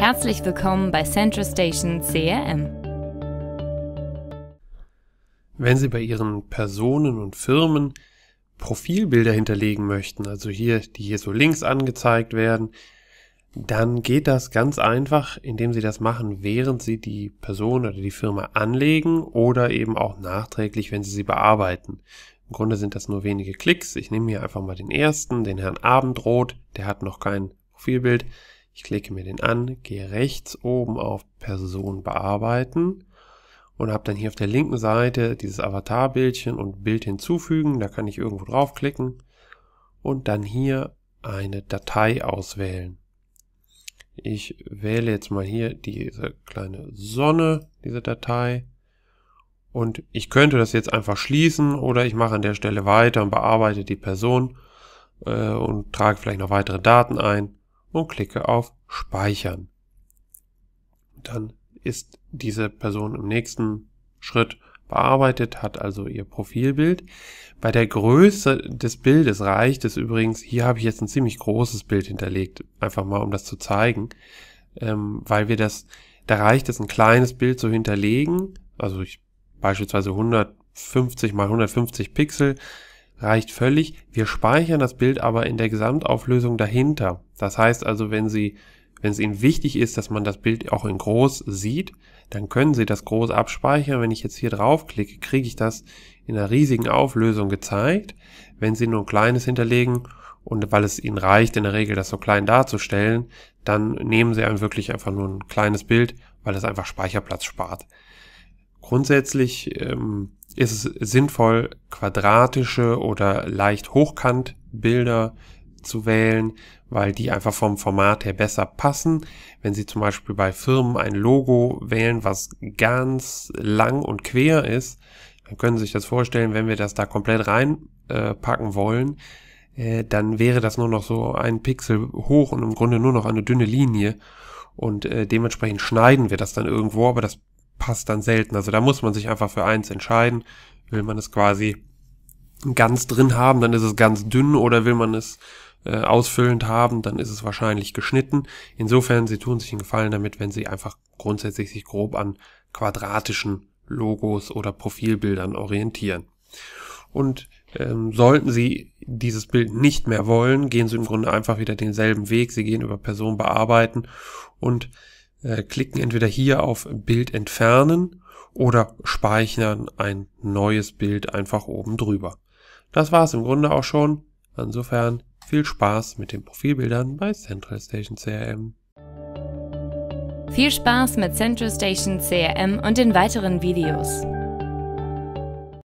Herzlich willkommen bei Central Station CRM. Wenn Sie bei Ihren Personen und Firmen Profilbilder hinterlegen möchten, also hier, die hier so links angezeigt werden, dann geht das ganz einfach, indem Sie das machen, während Sie die Person oder die Firma anlegen oder eben auch nachträglich, wenn Sie sie bearbeiten. Im Grunde sind das nur wenige Klicks. Ich nehme hier einfach mal den ersten, den Herrn Abendroth, der hat noch kein Profilbild. Ich klicke mir den an, gehe rechts oben auf Person bearbeiten und habe dann hier auf der linken Seite dieses Avatarbildchen und Bild hinzufügen. Da kann ich irgendwo draufklicken und dann hier eine Datei auswählen. Ich wähle jetzt mal hier diese kleine Sonne, diese Datei. Und ich könnte das jetzt einfach schließen oder ich mache an der Stelle weiter und bearbeite die Person äh, und trage vielleicht noch weitere Daten ein und klicke auf Speichern. Dann ist diese Person im nächsten Schritt bearbeitet, hat also ihr Profilbild. Bei der Größe des Bildes reicht es übrigens, hier habe ich jetzt ein ziemlich großes Bild hinterlegt, einfach mal um das zu zeigen, ähm, weil wir das, da reicht es ein kleines Bild zu hinterlegen, also ich beispielsweise 150 mal 150 Pixel, reicht völlig. Wir speichern das Bild aber in der Gesamtauflösung dahinter. Das heißt also, wenn Sie, wenn es Ihnen wichtig ist, dass man das Bild auch in groß sieht, dann können Sie das groß abspeichern. Wenn ich jetzt hier draufklicke, kriege ich das in einer riesigen Auflösung gezeigt. Wenn Sie nur ein kleines hinterlegen und weil es Ihnen reicht, in der Regel das so klein darzustellen, dann nehmen Sie einem wirklich einfach nur ein kleines Bild, weil es einfach Speicherplatz spart. Grundsätzlich ähm, ist es sinnvoll, quadratische oder leicht hochkant Bilder zu wählen, weil die einfach vom Format her besser passen. Wenn Sie zum Beispiel bei Firmen ein Logo wählen, was ganz lang und quer ist, dann können Sie sich das vorstellen, wenn wir das da komplett reinpacken äh, wollen, äh, dann wäre das nur noch so ein Pixel hoch und im Grunde nur noch eine dünne Linie. Und äh, dementsprechend schneiden wir das dann irgendwo, aber das passt dann selten. Also da muss man sich einfach für eins entscheiden. Will man es quasi ganz drin haben, dann ist es ganz dünn oder will man es äh, ausfüllend haben, dann ist es wahrscheinlich geschnitten. Insofern, Sie tun sich einen Gefallen damit, wenn Sie einfach grundsätzlich sich grob an quadratischen Logos oder Profilbildern orientieren. Und ähm, sollten Sie dieses Bild nicht mehr wollen, gehen Sie im Grunde einfach wieder denselben Weg. Sie gehen über Person bearbeiten und äh, klicken entweder hier auf Bild entfernen oder speichern ein neues Bild einfach oben drüber. Das war's im Grunde auch schon. Insofern viel Spaß mit den Profilbildern bei Central Station CRM. Viel Spaß mit Central Station CRM und den weiteren Videos.